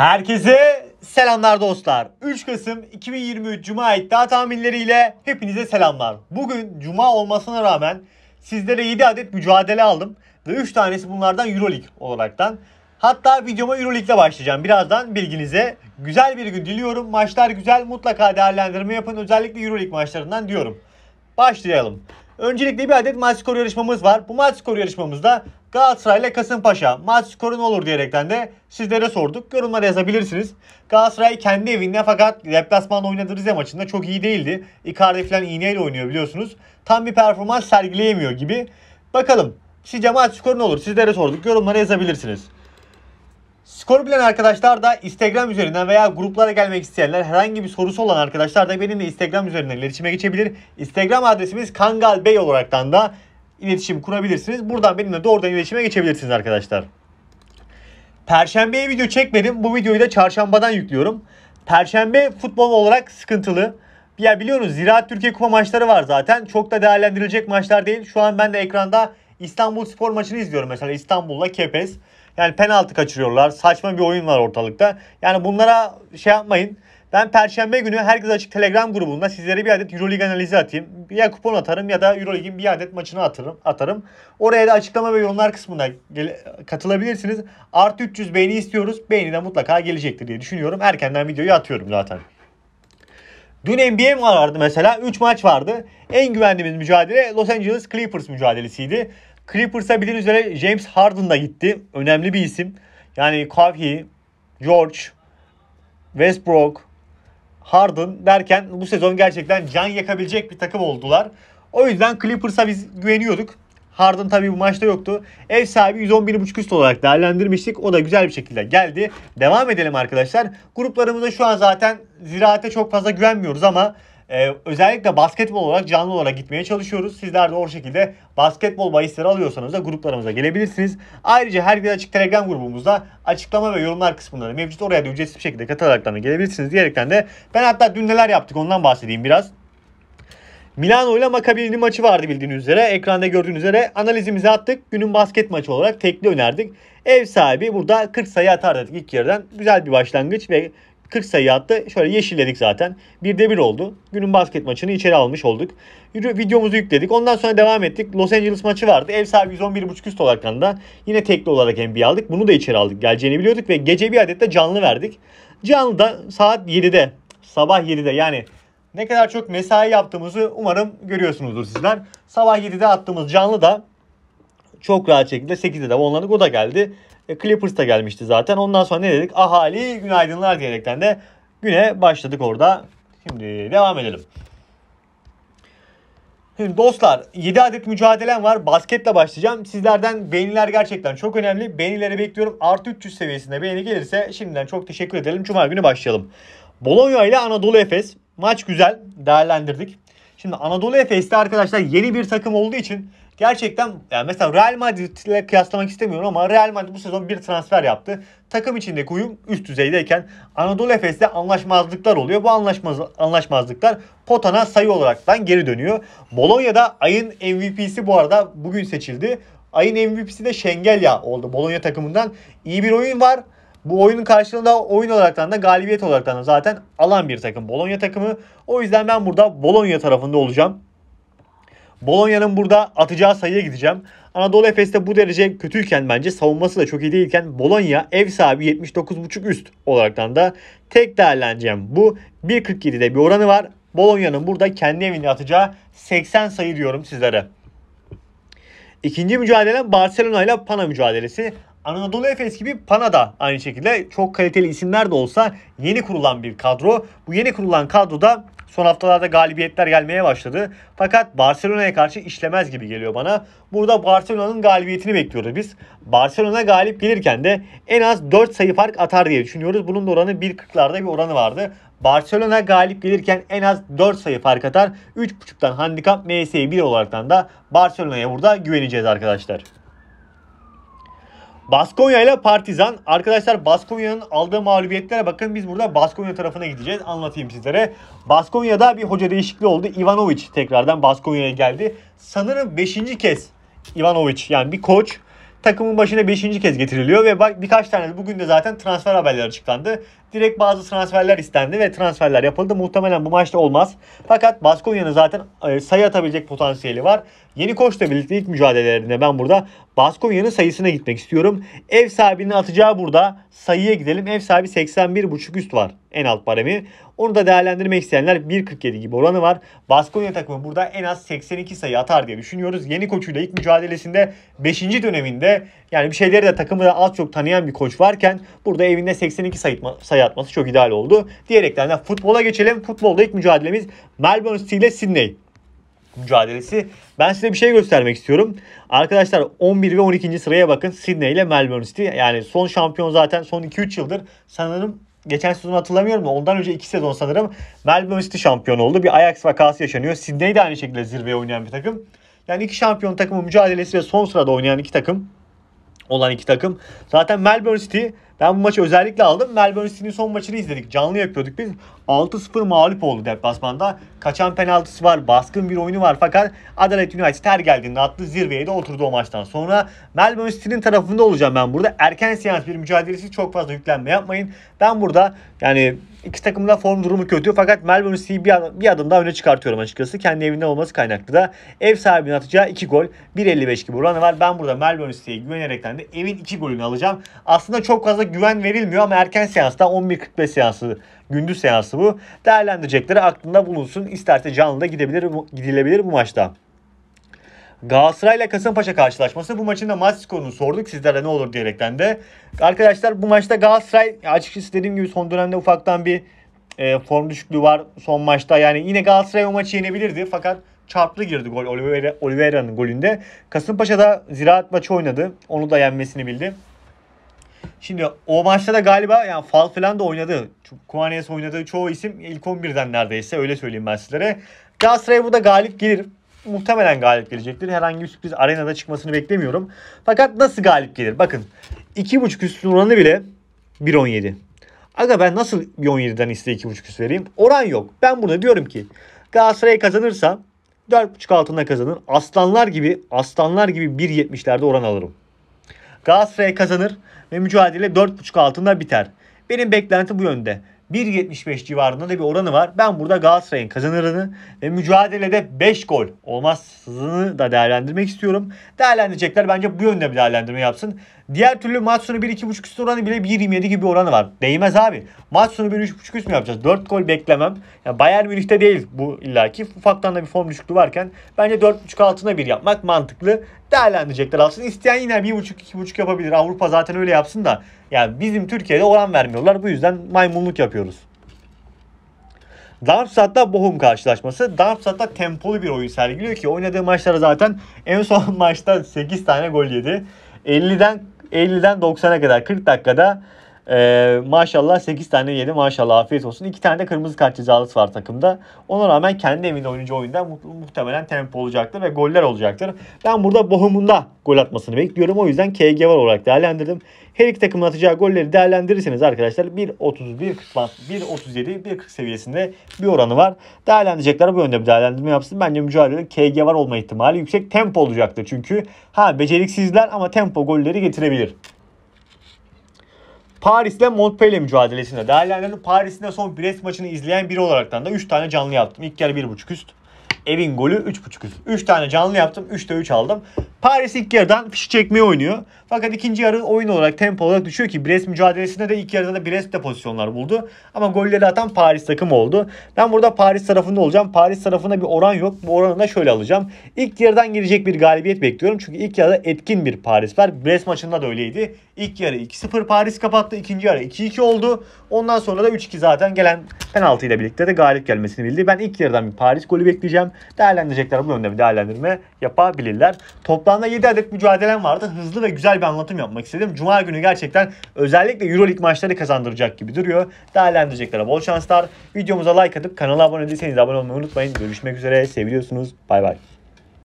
Herkese selamlar dostlar. 3 Kasım 2023 Cuma iddia tahminleriyle hepinize selamlar. Bugün Cuma olmasına rağmen sizlere 7 adet mücadele aldım. Ve 3 tanesi bunlardan Euroleague olaraktan. Hatta videoma Euroleague'le başlayacağım. Birazdan bilginize. Güzel bir gün diliyorum. Maçlar güzel. Mutlaka değerlendirme yapın. Özellikle Euroleague maçlarından diyorum. Başlayalım. Öncelikle bir adet maç skoru yarışmamız var. Bu maç skoru yarışmamızda Galatasaray ile Kasımpaşa maç skoru ne olur diyerekten de sizlere sorduk. Yorumlara yazabilirsiniz. Galatasaray kendi evinde fakat deplasmanda oynadığı Rize maçında çok iyi değildi. Icardi falan iğneyle oynuyor biliyorsunuz. Tam bir performans sergileyemiyor gibi. Bakalım sizce maç skoru ne olur? Sizlere sorduk. Yorumlara yazabilirsiniz. Skoru bilen arkadaşlar da Instagram üzerinden veya gruplara gelmek isteyenler herhangi bir sorusu olan arkadaşlar da benimle Instagram üzerinden iletişime geçebilir. Instagram adresimiz Kangal Bey olaraktan da iletişim kurabilirsiniz. Buradan benimle doğrudan iletişime geçebilirsiniz arkadaşlar. Perşembeye video çekmedim. Bu videoyu da çarşambadan yüklüyorum. Perşembe futbol olarak sıkıntılı. Ya biliyorsunuz Ziraat Türkiye Kupa maçları var zaten. Çok da değerlendirilecek maçlar değil. Şu an ben de ekranda İstanbul Spor maçını izliyorum mesela İstanbul'la Kepes. Yani penaltı kaçırıyorlar. Saçma bir oyun var ortalıkta. Yani bunlara şey yapmayın. Ben perşembe günü herkes açık Telegram grubunda sizlere bir adet EuroLeague analizi atayım. Ya kupon atarım ya da EuroLeague'in bir adet maçını atarım. atarım. Oraya da açıklama ve yorumlar kısmına katılabilirsiniz. Artı 300 beğeni istiyoruz. Beğeni de mutlaka gelecektir diye düşünüyorum. Erkenden videoyu atıyorum zaten. Dün NBA vardı mesela. 3 maç vardı. En güvendiğimiz mücadele Los Angeles Clippers mücadelesiydi. Clippers'a bildiğiniz üzere James Harden da gitti. Önemli bir isim. Yani Kawhi, George, Westbrook, Harden derken bu sezon gerçekten can yakabilecek bir takım oldular. O yüzden Clippers'a biz güveniyorduk. Harden tabii bu maçta yoktu. Ev sahibi 111.5 üst olarak değerlendirmiştik. O da güzel bir şekilde geldi. Devam edelim arkadaşlar. Gruplarımızda şu an zaten ziraate çok fazla güvenmiyoruz ama ee, özellikle basketbol olarak canlı olarak gitmeye çalışıyoruz. Sizler de o şekilde basketbol bahisleri alıyorsanız da gruplarımıza gelebilirsiniz. Ayrıca her gün açık Telegram grubumuzda açıklama ve yorumlar kısımları mevcut. Oraya da ücretsiz bir şekilde katılarak da gelebilirsiniz diyerekten de ben hatta dün neler yaptık ondan bahsedeyim biraz. Milano ile Makabi'nin maçı vardı bildiğiniz üzere. Ekranda gördüğünüz üzere analizimizi attık. Günün basket maçı olarak tekli önerdik. Ev sahibi burada 40 sayı atar dedik ilk yarıdan. Güzel bir başlangıç ve 40 sayı attı. Şöyle yeşilledik zaten. 1'de bir oldu. Günün basket maçını içeri almış olduk. Videomuzu yükledik. Ondan sonra devam ettik. Los Angeles maçı vardı. Ev sahibi 111.5 üst olarak da yine tekli olarak NBA aldık. Bunu da içeri aldık. Geleceğini biliyorduk ve gece bir adet de canlı verdik. Canlı da saat 7'de. Sabah 7'de yani ne kadar çok mesai yaptığımızı umarım görüyorsunuzdur sizler. Sabah 7'de attığımız canlı da çok rahat şekilde 8'de de onlandık o da geldi. E, Clippers da gelmişti zaten. Ondan sonra ne dedik? Ahali günaydınlar diyerekten de güne başladık orada. Şimdi devam edelim. Şimdi dostlar 7 adet mücadelem var. Basketle başlayacağım. Sizlerden beğeniler gerçekten çok önemli. Beğenileri bekliyorum. Artı 300 seviyesinde beğeni gelirse şimdiden çok teşekkür edelim. Cuma günü başlayalım. Bologna ile Anadolu Efes. Maç güzel. Değerlendirdik. Şimdi Anadolu Efes'te arkadaşlar yeni bir takım olduğu için Gerçekten yani mesela Real Madrid ile kıyaslamak istemiyorum ama Real Madrid bu sezon bir transfer yaptı. Takım içindeki uyum üst düzeydeyken Anadolu Efes'te anlaşmazlıklar oluyor. Bu anlaşmaz, anlaşmazlıklar potana sayı olaraktan geri dönüyor. Bologna'da ayın MVP'si bu arada bugün seçildi. Ayın MVP'si de Şengelya oldu Bologna takımından. İyi bir oyun var. Bu oyunun karşılığında oyun olaraktan da galibiyet olaraktan da zaten alan bir takım Bologna takımı. O yüzden ben burada Bologna tarafında olacağım. Bolonya'nın burada atacağı sayıya gideceğim. Anadolu Efes'te bu derece kötüyken bence savunması da çok iyi değilken Bologna ev sahibi 79.5 üst olaraktan da tek değerleneceğim. Bu 1.47'de bir oranı var. Bologna'nın burada kendi evinde atacağı 80 sayı diyorum sizlere. İkinci mücadele Barcelona ile Pana mücadelesi. Anadolu Efes gibi Pana da aynı şekilde çok kaliteli isimler de olsa yeni kurulan bir kadro. Bu yeni kurulan kadroda Son haftalarda galibiyetler gelmeye başladı. Fakat Barcelona'ya karşı işlemez gibi geliyor bana. Burada Barcelona'nın galibiyetini bekliyoruz biz. Barcelona galip gelirken de en az 4 sayı fark atar diye düşünüyoruz. Bunun da oranı 1.40'larda bir oranı vardı. Barcelona galip gelirken en az 4 sayı fark atar. 3.5'tan handikap MS1 olaraktan da Barcelona'ya burada güveneceğiz arkadaşlar. Baskonya ile Partizan. Arkadaşlar Baskonya'nın aldığı mağlubiyetlere bakın. Biz burada Baskonya tarafına gideceğiz. Anlatayım sizlere. Baskonya'da bir hoca değişikliği oldu. Ivanovic tekrardan Baskonya'ya geldi. Sanırım 5. kez Ivanovic yani bir koç takımın başına 5. kez getiriliyor ve birkaç tane bugün de zaten transfer haberleri açıklandı direkt bazı transferler istendi ve transferler yapıldı. Muhtemelen bu maçta olmaz. Fakat Baskonya'nın zaten e, sayı atabilecek potansiyeli var. Yeni koçla birlikte ilk mücadelelerinde ben burada Baskonya'nın sayısına gitmek istiyorum. Ev sahibinin atacağı burada sayıya gidelim. Ev sahibi 81.5 üst var en alt baremi. Onu da değerlendirmek isteyenler 1.47 gibi oranı var. Baskonya takımı burada en az 82 sayı atar diye düşünüyoruz. Yeni koçuyla ilk mücadelesinde 5. döneminde yani bir şeyleri de takımı da az çok tanıyan bir koç varken burada evinde 82 sayı, sayı yatması çok ideal oldu. Diyerekten de futbola geçelim. Futbolda ilk mücadelemiz Melbourne City ile Sydney mücadelesi. Ben size bir şey göstermek istiyorum. Arkadaşlar 11 ve 12. sıraya bakın. Sydney ile Melbourne City. Yani son şampiyon zaten son 2-3 yıldır sanırım geçen sezon hatırlamıyorum da ondan önce 2 sezon sanırım Melbourne City şampiyon oldu. Bir Ajax vakası yaşanıyor. Sydney de aynı şekilde zirveye oynayan bir takım. Yani iki şampiyon takımı mücadelesi ve son sırada oynayan iki takım olan iki takım. Zaten Melbourne City ben bu maçı özellikle aldım. Melbourne City'nin son maçını izledik. Canlı yapıyorduk biz. 6-0 mağlup oldu deplasmanda. Kaçan penaltısı var. Baskın bir oyunu var. Fakat Adelaide United her geldiğinde attı. Zirveye de oturdu o maçtan sonra. Melbourne City'nin tarafında olacağım ben burada. Erken seans bir mücadelesi çok fazla yüklenme yapmayın. Ben burada yani iki takım da form durumu kötü. Fakat Melbourne City'yi bir, adım, bir adım daha öne çıkartıyorum açıkçası. Kendi evinde olması kaynaklı da ev sahibinin atacağı 2 gol. 1.55 gibi oranı var. Ben burada Melbourne City'ye güvenerekten de evin 2 golünü alacağım. Aslında çok fazla güven verilmiyor ama erken seansta 11.45 seansı gündüz seansı bu. Değerlendirecekleri aklında bulunsun. İsterse canlı da gidebilir, gidilebilir bu maçta. Galatasaray ile Kasımpaşa karşılaşması bu maçın da maç skorunu sorduk sizlere ne olur diyerekten de. Arkadaşlar bu maçta Galatasaray açıkçası dediğim gibi son dönemde ufaktan bir e, form düşüklüğü var son maçta. Yani yine Galatasaray o maçı yenebilirdi fakat çarplı girdi gol Oliveira'nın Oliveira golünde. Kasımpaşa da ziraat maçı oynadı. Onu da yenmesini bildi. Şimdi o maçta da galiba yani Fal falan da oynadı. Kuanes oynadığı çoğu isim ilk 11'den neredeyse öyle söyleyeyim ben sizlere. Galatasaray bu da galip gelir. Muhtemelen galip gelecektir. Herhangi bir sürpriz arenada çıkmasını beklemiyorum. Fakat nasıl galip gelir? Bakın 2.5 üstün oranı bile 1.17. Aga ben nasıl 1.17'den iste 2.5 üst vereyim? Oran yok. Ben burada diyorum ki Galatasaray kazanırsa 4.5 altında kazanır. Aslanlar gibi aslanlar gibi 1.70'lerde oran alırım. Galatasaray kazanır ve mücadele 4.5 altında biter. Benim beklentim bu yönde. 1.75 civarında da bir oranı var. Ben burada Galatasaray'ın kazanırını ve mücadelede 5 gol olmazsızını da değerlendirmek istiyorum. Değerlendirecekler bence bu yönde bir değerlendirme yapsın. Diğer türlü maç sonu 1-2.5 üstü oranı bile 1.27 gibi oranı var. Değmez abi. Maç sonu 1-3.5 üst mü yapacağız? 4 gol beklemem. Yani Bayern Münih'te değil bu illaki. Ufaktan da bir form düşüklüğü varken bence 4.5 altına 1 yapmak mantıklı. Değerlendirecekler aslında. İsteyen yine 1.5-2.5 yapabilir. Avrupa zaten öyle yapsın da. Yani bizim Türkiye'de oran vermiyorlar. Bu yüzden maymunluk yapıyoruz. Darmstadt'ta Bochum karşılaşması. Darmstadt'ta tempolu bir oyun sergiliyor ki oynadığı maçlara zaten en son maçta 8 tane gol yedi. 50'den 50'den 90'a kadar 40 dakikada ee, maşallah 8 tane yedi maşallah afiyet olsun. 2 tane de kırmızı kart cezalısı var takımda. Ona rağmen kendi evinde oyuncu oyunda muhtemelen tempo olacaktır ve goller olacaktır. Ben burada Bohum'un da gol atmasını bekliyorum. O yüzden KG var olarak değerlendirdim. Her iki takımın atacağı golleri değerlendirirseniz arkadaşlar 1.30, 1.37, 1.40 seviyesinde bir oranı var. Değerlendirecekler bu yönde bir değerlendirme yapsın. Bence mücadelede KG var olma ihtimali yüksek tempo olacaktır. Çünkü ha beceriksizler ama tempo golleri getirebilir. Paris'le Montpellier mücadelesinde değerlendirdim. Paris'in son Brest maçını izleyen biri olaraktan da 3 tane canlı yaptım. İlk yarı 1.5 üst. Evin golü 3.5 üst. 3 tane canlı yaptım. 3'te 3 aldım. Paris ilk yarıdan fişi çekmeye oynuyor. Fakat ikinci yarı oyun olarak tempo olarak düşüyor ki Brest mücadelesinde de ilk yarıda da Brest de pozisyonlar buldu. Ama golleri atan Paris takımı oldu. Ben burada Paris tarafında olacağım. Paris tarafında bir oran yok. Bu oranı da şöyle alacağım. İlk yarıdan gelecek bir galibiyet bekliyorum. Çünkü ilk yarıda etkin bir Paris var. Brest maçında da öyleydi. İlk yarı 2-0 Paris kapattı. İkinci yarı 2-2 oldu. Ondan sonra da 3-2 zaten gelen penaltıyla birlikte de galip gelmesini bildi. Ben ilk yarıdan bir Paris golü bekleyeceğim. Değerlendirecekler bu yönde bir değerlendirme yapabilirler. Toplam Toplamda 7 adet mücadelem vardı. Hızlı ve güzel bir anlatım yapmak istedim. Cuma günü gerçekten özellikle Euroleague maçları kazandıracak gibi duruyor. Değerlendireceklere bol şanslar. Videomuza like atıp kanala abone değilseniz abone olmayı unutmayın. Görüşmek üzere. Seviyorsunuz. Bay bay.